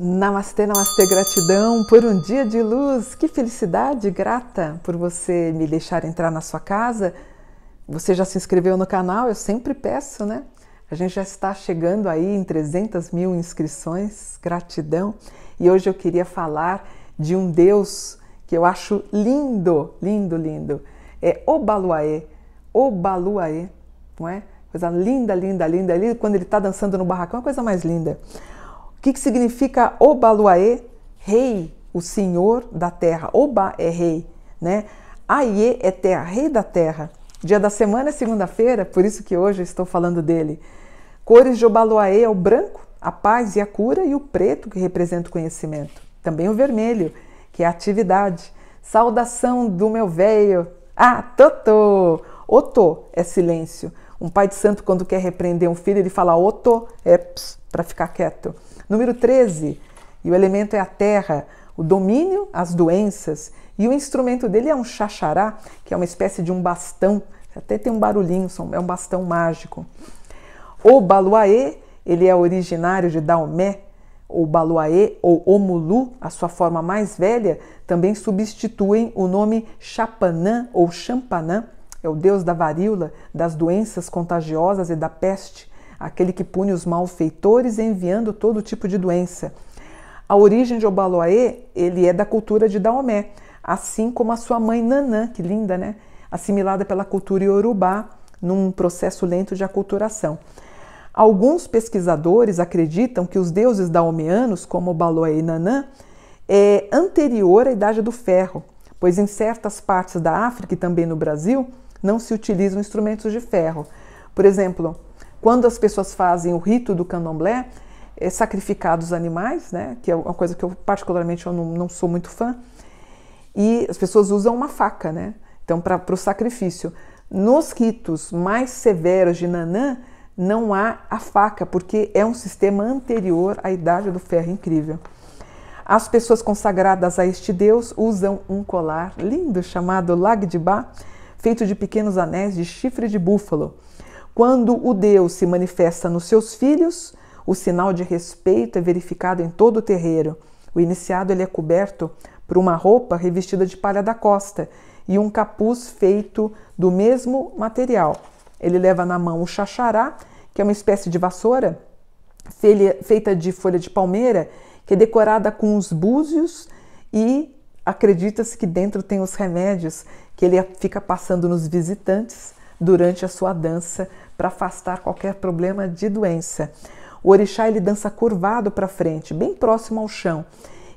Namastê, namastê, gratidão por um dia de luz. Que felicidade grata por você me deixar entrar na sua casa. Você já se inscreveu no canal? Eu sempre peço, né? A gente já está chegando aí em 300 mil inscrições. Gratidão. E hoje eu queria falar de um Deus que eu acho lindo, lindo, lindo, é Obaluaê, Obaluaê, não é? Coisa linda, linda, linda, quando ele está dançando no barracão, é a coisa mais linda. O que, que significa Obaluaê? Rei, o senhor da terra. Oba é rei, né? Aie é terra, rei da terra. Dia da semana é segunda-feira, por isso que hoje eu estou falando dele. Cores de Obaluaê é o branco, a paz e a cura, e o preto, que representa o conhecimento. Também o vermelho, que é atividade. Saudação do meu velho, Ah, Totô! Otô é silêncio. Um pai de santo, quando quer repreender um filho, ele fala Otô, é para ficar quieto. Número 13, e o elemento é a terra, o domínio, as doenças. E o instrumento dele é um xaxará, que é uma espécie de um bastão, até tem um barulhinho, é um bastão mágico. O baluaê, ele é originário de Daomé, ou Baluaê ou Omulu, a sua forma mais velha, também substituem o nome Chapanã ou Champanã, é o deus da varíola, das doenças contagiosas e da peste, aquele que pune os malfeitores enviando todo tipo de doença. A origem de Obaloaê, ele é da cultura de Daomé, assim como a sua mãe Nanã, que linda, né? Assimilada pela cultura iorubá num processo lento de aculturação. Alguns pesquisadores acreditam que os deuses daomeanos, como Baloa e Nanã, é anterior à Idade do Ferro, pois em certas partes da África e também no Brasil não se utilizam instrumentos de ferro. Por exemplo, quando as pessoas fazem o rito do candomblé, é sacrificados animais, né, que é uma coisa que eu particularmente eu não, não sou muito fã, e as pessoas usam uma faca, né, então para o sacrifício. Nos ritos mais severos de Nanã, não há a faca, porque é um sistema anterior à idade do ferro incrível. As pessoas consagradas a este deus usam um colar lindo chamado Lagdibá, feito de pequenos anéis de chifre de búfalo. Quando o deus se manifesta nos seus filhos, o sinal de respeito é verificado em todo o terreiro. O iniciado ele é coberto por uma roupa revestida de palha da costa e um capuz feito do mesmo material. Ele leva na mão o xaxará, que é uma espécie de vassoura feita de folha de palmeira, que é decorada com os búzios e acredita-se que dentro tem os remédios que ele fica passando nos visitantes durante a sua dança para afastar qualquer problema de doença. O orixá ele dança curvado para frente, bem próximo ao chão,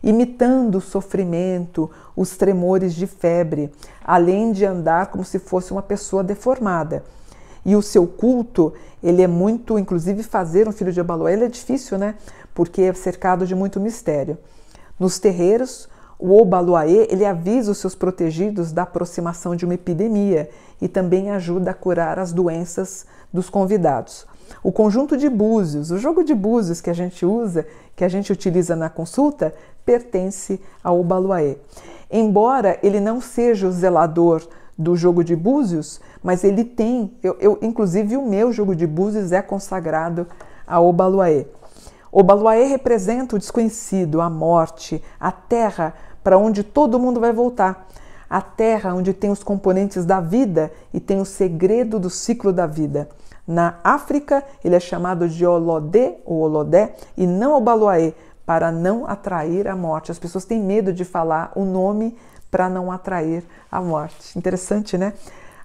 imitando o sofrimento, os tremores de febre, além de andar como se fosse uma pessoa deformada e o seu culto, ele é muito, inclusive fazer um filho de Abaloé, ele é difícil, né? Porque é cercado de muito mistério. Nos terreiros, o Obaluaê, ele avisa os seus protegidos da aproximação de uma epidemia e também ajuda a curar as doenças dos convidados. O conjunto de búzios, o jogo de búzios que a gente usa, que a gente utiliza na consulta, pertence ao Obaluaê. Embora ele não seja o zelador do jogo de búzios, mas ele tem, eu, eu, inclusive o meu jogo de búzios é consagrado a Obaluaê. Obaluaê representa o desconhecido, a morte, a terra para onde todo mundo vai voltar. A terra onde tem os componentes da vida e tem o segredo do ciclo da vida. Na África, ele é chamado de Olodé ou Olodé e não Obaluaê, para não atrair a morte. As pessoas têm medo de falar o nome para não atrair a morte. Interessante, né?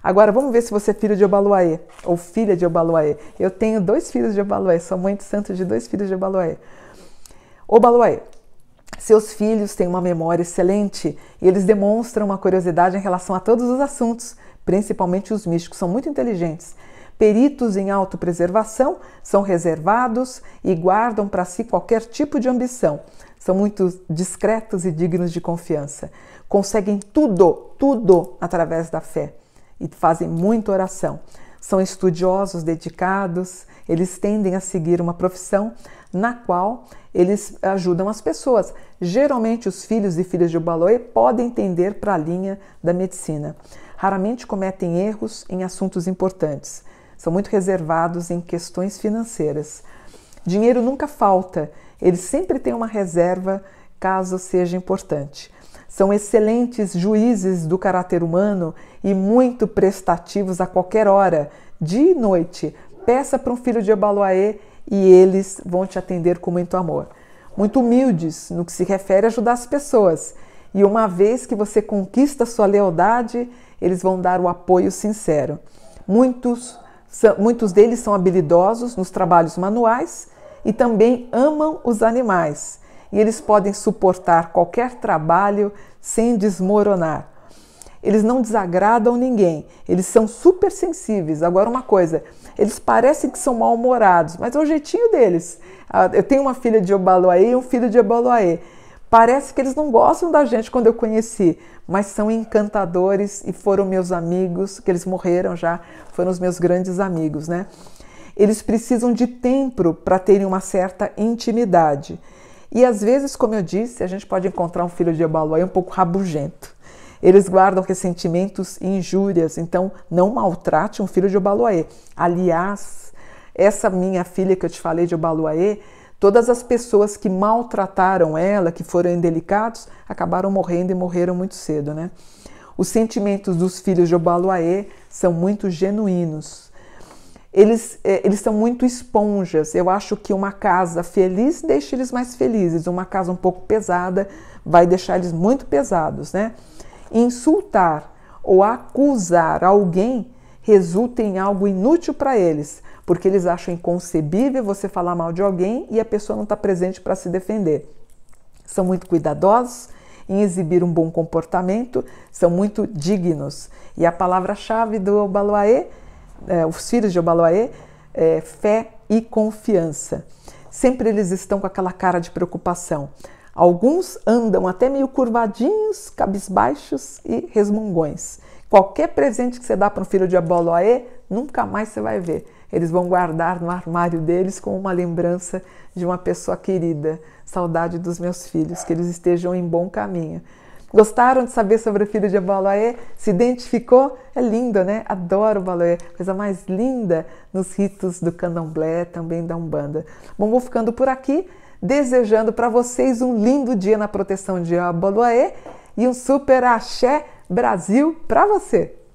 Agora vamos ver se você é filho de Obaluaê ou filha de Obaluaê. Eu tenho dois filhos de Obaluaê, sou mãe de santo de dois filhos de Obaluaê. Obaluaê, seus filhos têm uma memória excelente e eles demonstram uma curiosidade em relação a todos os assuntos, principalmente os místicos, são muito inteligentes. Peritos em autopreservação são reservados e guardam para si qualquer tipo de ambição. São muito discretos e dignos de confiança conseguem tudo, tudo através da fé e fazem muita oração. São estudiosos dedicados, eles tendem a seguir uma profissão na qual eles ajudam as pessoas. Geralmente, os filhos e filhas de Ubaloe podem tender para a linha da medicina. Raramente cometem erros em assuntos importantes. São muito reservados em questões financeiras. Dinheiro nunca falta, eles sempre têm uma reserva caso seja importante. São excelentes juízes do caráter humano e muito prestativos a qualquer hora, dia e noite. Peça para um filho de Abaloaê e eles vão te atender com muito amor. Muito humildes no que se refere a ajudar as pessoas. E uma vez que você conquista sua lealdade, eles vão dar o apoio sincero. Muitos, muitos deles são habilidosos nos trabalhos manuais e também amam os animais e eles podem suportar qualquer trabalho sem desmoronar. Eles não desagradam ninguém, eles são super sensíveis. Agora, uma coisa, eles parecem que são mal-humorados, mas é o jeitinho deles. Ah, eu tenho uma filha de Obaloaê e um filho de Obaloaê. Parece que eles não gostam da gente quando eu conheci, mas são encantadores e foram meus amigos, que eles morreram já, foram os meus grandes amigos, né? Eles precisam de tempo para terem uma certa intimidade. E às vezes, como eu disse, a gente pode encontrar um filho de Ebalói um pouco rabugento. Eles guardam ressentimentos e injúrias, então não maltrate um filho de Obaloaê. Aliás, essa minha filha que eu te falei de Obaloaê, todas as pessoas que maltrataram ela, que foram indelicados, acabaram morrendo e morreram muito cedo, né? Os sentimentos dos filhos de Obaloaê são muito genuínos eles, é, eles são muito esponjas. Eu acho que uma casa feliz deixa eles mais felizes, uma casa um pouco pesada vai deixar eles muito pesados, né? Insultar ou acusar alguém resulta em algo inútil para eles, porque eles acham inconcebível você falar mal de alguém e a pessoa não está presente para se defender. São muito cuidadosos em exibir um bom comportamento, são muito dignos. E a palavra-chave do Obaluaê é, os filhos de Obaloaê, é, fé e confiança. Sempre eles estão com aquela cara de preocupação. Alguns andam até meio curvadinhos, cabisbaixos e resmungões. Qualquer presente que você dá para um filho de Aboloaê, nunca mais você vai ver. Eles vão guardar no armário deles como uma lembrança de uma pessoa querida. Saudade dos meus filhos, que eles estejam em bom caminho. Gostaram de saber sobre o filho de Abaloé? Se identificou? É lindo, né? Adoro o Baloé, coisa mais linda nos ritos do candomblé, também da Umbanda. Bom, vou ficando por aqui, desejando para vocês um lindo dia na proteção de Abaloé e um super axé Brasil para você!